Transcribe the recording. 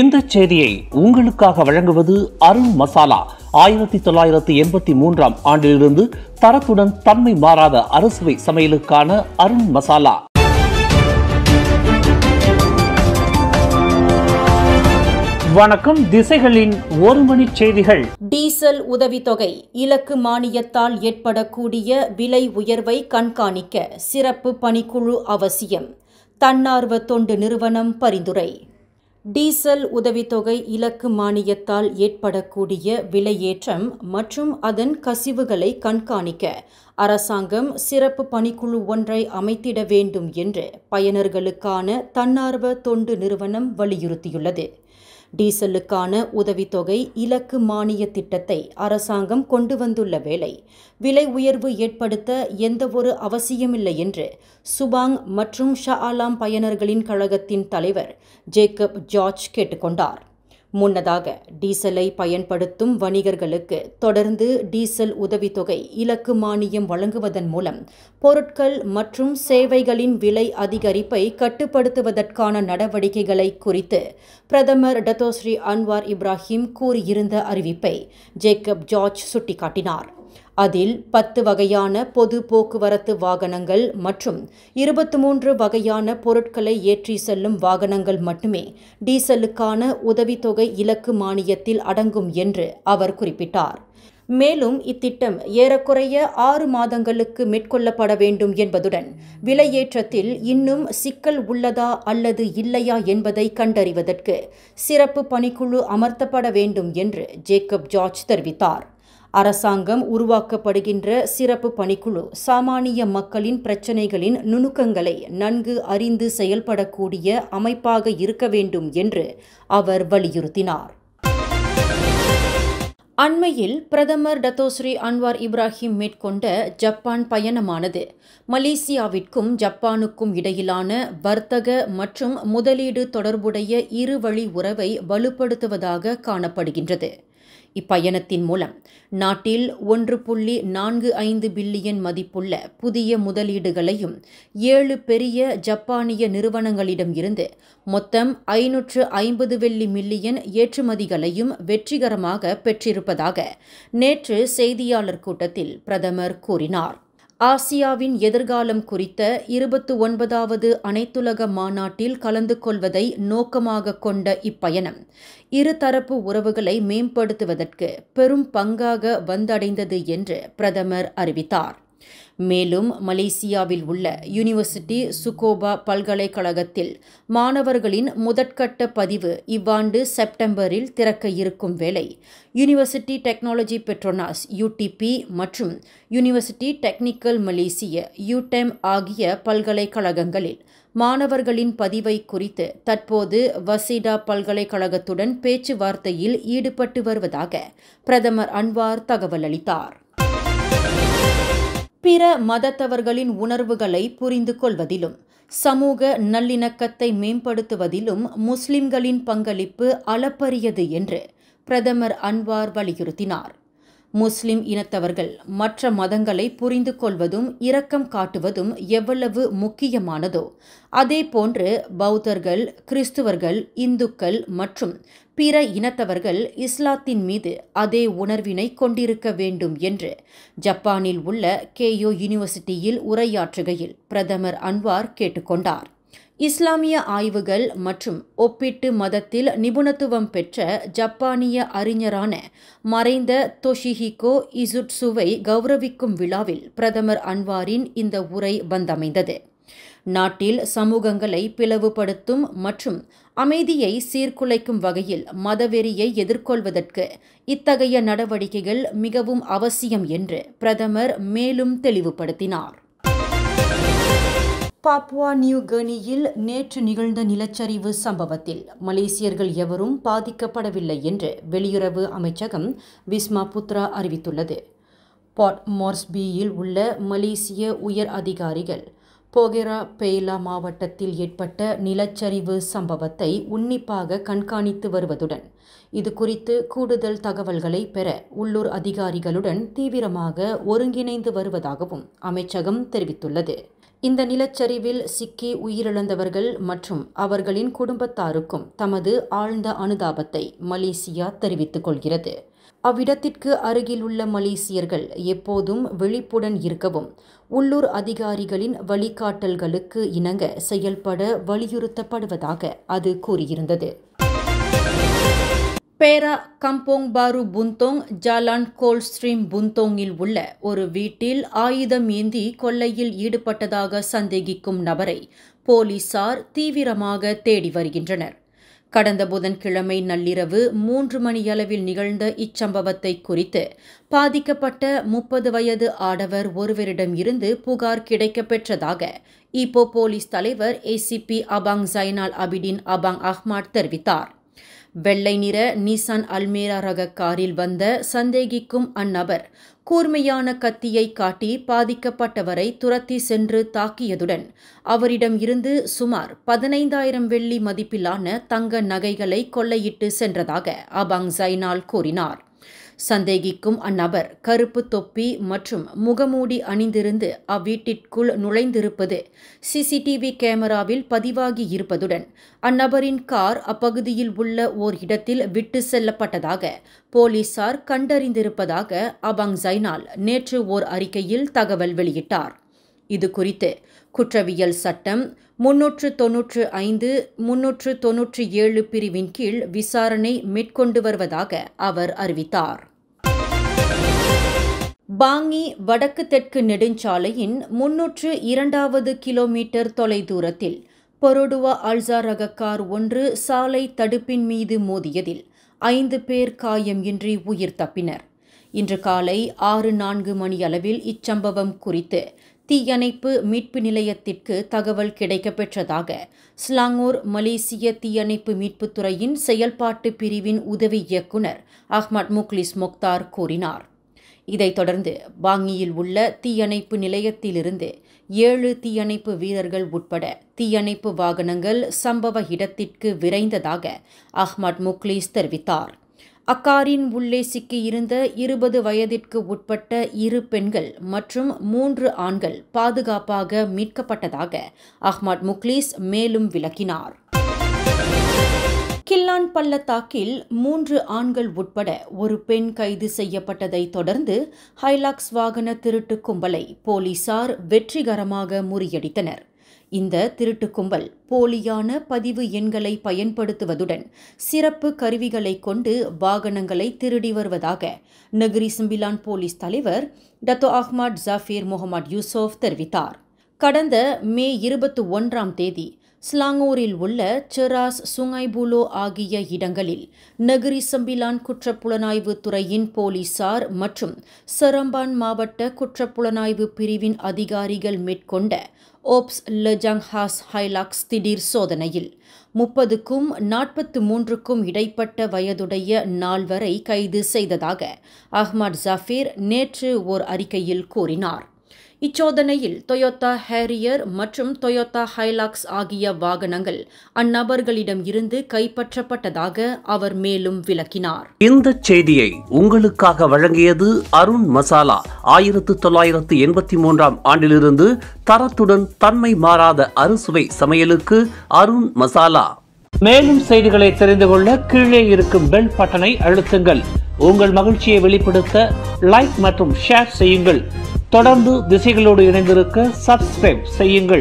இந்த செய்தியை உங்களுக்காக வழங்குவது அருண் மசாலா ஆயிரத்தி தொள்ளாயிரத்தி எண்பத்தி மூன்றாம் ஆண்டிலிருந்து தரத்துடன் தன்மை மாறாத அறுசுவை சமையலுக்கான அருண் மசாலா வணக்கம் திசைகளின் ஒரு மணி செய்திகள் டீசல் உதவித்தொகை இலக்கு மானியத்தால் ஏற்படக்கூடிய விலை உயர்வை கண்காணிக்க சிறப்பு பணிக்குழு அவசியம் தன்னார்வ தொண்டு நிறுவனம் பரிந்துரை டீசல் உதவித்தொகை இலக்கு மானியத்தால் ஏற்படக்கூடிய விலையேற்றம் மற்றும் அதன் கசிவுகளை கண்காணிக்க அரசாங்கம் சிறப்பு பணிக்குழு ஒன்றை அமைத்திட வேண்டும் என்று பயனர்களுக்கான தன்னார்வ தொண்டு நிறுவனம் வலியுறுத்தியுள்ளது டீசலுக்கான உதவித்தொகை இலக்கு மானிய திட்டத்தை அரசாங்கம் கொண்டு வந்துள்ள வேளை விலை உயர்வு ஏற்படுத்த எந்தவொரு அவசியமில்லை என்று சுபாங் மற்றும் ஷா ஆலாம் பயனர்களின் கழகத்தின் தலைவர் ஜேக்கப் ஜார்ஜ் கேட்டுக்கொண்டார் முன்னதாக டீசலை பயன்படுத்தும் வணிகர்களுக்கு தொடர்ந்து டீசல் உதவித்தொகை இலக்கு மானியம் வழங்குவதன் மூலம் பொருட்கள் மற்றும் சேவைகளின் விலை அதிகரிப்பை கட்டுப்படுத்துவதற்கான நடவடிக்கைகளை குறித்து பிரதமர் டத்தோஸ்ரீ அன்வார் இப்ராஹிம் கூறியிருந்த அறிவிப்பை ஜேக்கப் ஜார்ஜ் சுட்டிக்காட்டினார் அதில் பத்து வகையான பொது போக்குவரத்து வாகனங்கள் மற்றும் இருபத்தி மூன்று வகையான பொருட்களை ஏற்றி செல்லும் வாகனங்கள் மட்டுமே டீசலுக்கான உதவித்தொகை இலக்கு மானியத்தில் அடங்கும் என்று அவர் குறிப்பிட்டார் மேலும் இத்திட்டம் ஏறக்குறைய ஆறு மாதங்களுக்கு மேற்கொள்ளப்பட வேண்டும் என்பதுடன் விலையேற்றத்தில் இன்னும் சிக்கல் உள்ளதா அல்லது இல்லையா என்பதை கண்டறிவதற்கு சிறப்பு பணிக்குழு அமர்த்தப்பட வேண்டும் என்று ஜேக்கப் ஜார்ஜ் தெரிவித்தார் அரசாங்கம் உருவாக்கப்படுகின்ற சிறப்பு பணிக்குழு சாமானிய மக்களின் பிரச்சினைகளின் நுணுக்கங்களை நன்கு அறிந்து செயல்படக்கூடிய அமைப்பாக இருக்க வேண்டும் என்று அவர் வலியுறுத்தினார் அண்மையில் பிரதமர் டத்தோஸ்ரீ அன்வார் இப்ராஹிம் மேற்கொண்ட ஜப்பான் பயணமானது மலேசியாவிற்கும் ஜப்பானுக்கும் இடையிலான வர்த்தக மற்றும் முதலீடு தொடர்புடைய இருவழி உறவை வலுப்படுத்துவதாக காணப்படுகின்றது இப்பயணத்தின் மூலம் நாட்டில் ஒன்று புள்ளி நான்கு ஐந்து பில்லியன் மதிப்புள்ள புதிய முதலீடுகளையும் ஏழு பெரிய ஜப்பானிய நிறுவனங்களிடம் இருந்து மொத்தம் ஐநூற்று ஐம்பது வெள்ளி மில்லியன் ஏற்றுமதிகளையும் வெற்றிகரமாக பெற்றிருப்பதாக நேற்று செய்தியாளர் கூட்டத்தில் பிரதமர் கூறினார் ஆசியாவின் எதிர்காலம் குறித்த இருபத்து ஒன்பதாவது அனைத்துலக மாநாட்டில் கலந்து கொள்வதை நோக்கமாக கொண்ட இப்பயணம் இருதரப்பு உறவுகளை மேம்படுத்துவதற்கு பெரும் பங்காக வந்தடைந்தது என்று பிரதமர் அறிவித்தார் மேலும் மலேசியாவில் உள்ள யுனிவர்சிட்டி சுகோபா பல்கலைக்கழகத்தில் மாணவர்களின் முதற்கட்ட பதிவு இவ்வாண்டு செப்டம்பரில் திறக்க இருக்கும் வேளை யூனிவர்சிட்டி டெக்னாலஜி பெட்ரோனாஸ் யூடிபி மற்றும் யுனிவர்சிட்டி டெக்னிக்கல் மலேசிய யூடெம் ஆகிய பல்கலைக்கழகங்களில் மாணவர்களின் பதிவை குறித்து தற்போது வசிடா பல்கலைக்கழகத்துடன் பேச்சுவார்த்தையில் ஈடுபட்டு வருவதாக பிரதமர் அன்வார் தகவல் அளித்தார் பிற மதத்தவர்களின் உணர்வுகளை புரிந்து கொள்வதிலும் சமூக நல்லிணக்கத்தை மேம்படுத்துவதிலும் முஸ்லிம்களின் பங்களிப்பு அளப்பரியது என்று பிரதமர் அன்வார் வலியுறுத்தினார் முஸ்லிம் இனத்தவர்கள் மற்ற மதங்களை புரிந்து கொள்வதும் இரக்கம் காட்டுவதும் எவ்வளவு முக்கியமானதோ அதேபோன்று பௌத்தர்கள் கிறிஸ்துவர்கள் இந்துக்கள் மற்றும் பிற இனத்தவர்கள் இஸ்லாத்தின் மீது அதே உணர்வினை கொண்டிருக்க வேண்டும் என்று ஜப்பானில் உள்ள கேயோ யூனிவர்சிட்டியில் உரையாற்றுகையில் பிரதமர் அன்வார் கேட்டுக்கொண்டார் இஸ்லாமிய ஆய்வுகள் மற்றும் ஒப்பிட்டு மதத்தில் நிபுணத்துவம் பெற்ற ஜப்பானிய அறிஞரான மறைந்த தொஷிஹிகோ இசுட்சுவை கௌரவிக்கும் விழாவில் பிரதமர் அன்வாரின் இந்த உரை வந்தமைந்தது நாட்டில் சமூகங்களை பிளவுபடுத்தும் மற்றும் அமைதியை சீர்குலைக்கும் வகையில் மதவெறியை எதிர்கொள்வதற்கு இத்தகைய நடவடிக்கைகள் மிகவும் அவசியம் என்று பிரதமர் மேலும் தெளிவுபடுத்தினார் பாப்புவா நியூ கனியில் நேற்று நிகழ்ந்த நிலச்சரிவு சம்பவத்தில் மலேசியர்கள் எவரும் பாதிக்கப்படவில்லை என்று வெளியுறவு அமைச்சகம் விஸ்மா புத்ரா அறிவித்துள்ளது பாட் மார்ஸ்பியில் உள்ள மலேசிய உயர் அதிகாரிகள் போகேரா பெய்லா மாவட்டத்தில் ஏற்பட்ட நிலச்சரிவு சம்பவத்தை உன்னிப்பாக கண்காணித்து வருவதுடன் இது குறித்து கூடுதல் தகவல்களை பெற உள்ளூர் அதிகாரிகளுடன் தீவிரமாக ஒருங்கிணைந்து வருவதாகவும் அமைச்சகம் தெரிவித்துள்ளது இந்த நிலச்சரிவில் சிக்கி உயிரிழந்தவர்கள் மற்றும் அவர்களின் குடும்பத்தாருக்கும் தமது ஆழ்ந்த அனுதாபத்தை மலேசியா தெரிவித்துக் கொள்கிறது அவ்விடத்திற்கு அருகிலுள்ள மலேசியர்கள் எப்போதும் விழிப்புடன் இருக்கவும் உள்ளூர் அதிகாரிகளின் வழிகாட்டல்களுக்கு இணங்க செயல்பட வலியுறுத்தப்படுவதாக அது கூறியிருந்தது பேரா கம்போங் பாரு புந்தோங் ஜாலான் கோல்ஸ்ட்ரீம் புந்தோங்கில் உள்ள ஒரு வீட்டில் ஆயுதம் ஏந்தி கொள்ளையில் ஈடுபட்டதாக சந்தேகிக்கும் நபரை போலீசார் தீவிரமாக தேடி வருகின்றனர் கடந்த புதன்கிழமை நள்ளிரவு மூன்று மணியளவில் நிகழ்ந்த இச்சம்பவத்தை குறித்து பாதிக்கப்பட்ட முப்பது வயது ஆடவர் ஒருவரிடம் இருந்து புகார் கிடைக்கப்பெற்றதாக இப்போ போலீஸ் தலைவர் ஏசிபி அபாங் ஜைனால் அபிடின் அபாங் அஹ்மாட் தெரிவித்தார் வெள்ளை நிற நிசான் அல்மேரா ரக காரில் வந்த சந்தேகிக்கும் அந்நபர் கூர்மையான கத்தியை காட்டி பாதிக்கப்பட்டவரை துரத்தி சென்று தாக்கியதுடன் அவரிடம் இருந்து சுமார் பதினைந்தாயிரம் வெள்ளி மதிப்பிலான தங்க நகைகளை கொள்ளையிட்டு சென்றதாக அபாங் ஜைனால் கூறினார் சந்தேகிக்கும் அந்நபர் கருப்பு தொப்பி மற்றும் முகமூடி அணிந்திருந்து அவ்வீட்டிற்குள் நுழைந்திருப்பது சிசிடிவி கேமராவில் பதிவாகி இருப்பதுடன் அந்நபரின் கார் அப்பகுதியில் உள்ள ஓர் இடத்தில் விட்டு செல்லப்பட்டதாக போலீசார் கண்டறிந்திருப்பதாக அபாங் ஜைனால் நேற்று ஓர் அறிக்கையில் தகவல் வெளியிட்டார் இது குறித்து குற்றவியல் சட்டம் முன்னூற்று தொன்னூற்று ஐந்து முன்னூற்று தொன்னூற்று ஏழு பிரிவின் கீழ் விசாரணை மேற்கொண்டு வருவதாக அவர் அறிவித்தார் பாங்கி வடக்கு தெற்கு நெடுஞ்சாலையின் முன்னூற்று இரண்டாவது கிலோமீட்டர் தொலைதூரத்தில் பொருடுவா அல்சா ரக கார் ஒன்று சாலை தடுப்பின் மீது மோதியதில் ஐந்து பேர் காயம் இன்றி உயிர் தப்பினர் இன்று காலை ஆறு நான்கு மணியளவில் இச்சம்பவம் குறித்து தீயணைப்பு மீட்பு நிலையத்திற்கு தகவல் கிடைக்கப்பெற்றதாக ஸ்லாங்கூர் மலேசிய தீயணைப்பு மீட்புத்துறையின் செயல்பாட்டு பிரிவின் உதவி இயக்குநர் அஹ்மத் முக்லிஸ் முக்தார் கூறினார் இதைத் தொடர்ந்து பாங்கியில் உள்ள தீயணைப்பு நிலையத்திலிருந்து ஏழு தீயணைப்பு வீரர்கள் உட்பட தீயணைப்பு வாகனங்கள் சம்பவ இடத்திற்கு விரைந்ததாக அஹ்மத் முக்லீஸ் தெரிவித்தார் அக்காரின் உள்ளே சிக்கியிருந்த இருபது வயதிற்கு உட்பட்ட இரு பெண்கள் மற்றும் மூன்று ஆண்கள் பாதுகாப்பாக மீட்கப்பட்டதாக அஹ்மத் முக்லீஸ் மேலும் விளக்கினார் கில்லான் பள்ளத்தாக்கில் மூன்று ஆண்கள் உட்பட ஒரு பெண் கைது செய்யப்பட்டதை தொடர்ந்து ஹைலாக்ஸ் வாகன திருட்டு கும்பலை போலீசார் வெற்றிகரமாக முறியடித்தனர் இந்த திருட்டு கும்பல் போலியான பதிவு எண்களை பயன்படுத்துவதுடன் சிறப்பு கருவிகளை கொண்டு வாகனங்களை திருடி வருவதாக நகரி சிம்பிலான் போலீஸ் தலைவர் Dato Ahmad Jafir Mohamed Yusof தெரிவித்தார் கடந்த மே இருபத்தி ஒன்றாம் தேதி ஸ்லாங்கூரில் உள்ள செராஸ் சுங்கைபுலோ ஆகிய இடங்களில் நகரி சம்பிலான் குற்றப்புலனாய்வு துறையின் போலீசார் மற்றும் சரம்பான் மாவட்ட குற்றப்புலனாய்வு பிரிவின் அதிகாரிகள் மேற்கொண்ட ஓப்ஸ் லஜாங்ஹாஸ் ஹைலாக்ஸ் திடீர் சோதனையில் முப்பதுக்கும் நாற்பத்து மூன்றுக்கும் இடைப்பட்ட வயதுடைய நால்வரை கைது செய்ததாக அஹ்மத் ஜஃபீர் நேற்று ஓர் அறிக்கையில் கூறினார் இச்சோதனையில் டொயோட்டா ஹேரியர் மற்றும் டொயோட்டா ஹைலாக்ஸ் ஆகிய வாகனங்கள் அந்நபர்களிடம் இருந்து கைப்பற்றப்பட்டதாக அவர் மேலும் விளக்கினார் இந்த செய்தியை உங்களுக்காக வழங்கியது அருண் மசாலா ஆயிரத்து தொள்ளாயிரத்து எண்பத்தி மூன்றாம் ஆண்டிலிருந்து தரத்துடன் தன்மை மாறாத அறுசுவை சமையலுக்கு அருண் மசாலா மேலும் செய்திகளை தெரிந்து கொள்ள கீழே இருக்கும் பெல் பட்டனை அழுத்துங்கள் உங்கள் மகிழ்ச்சியை வெளிப்படுத்த லைக் மற்றும் ஷேர் செய்யுங்கள் தொடர்ந்து திசைகளோடு இணைந்திருக்க சப்ஸ்கிரைப் செய்யுங்கள்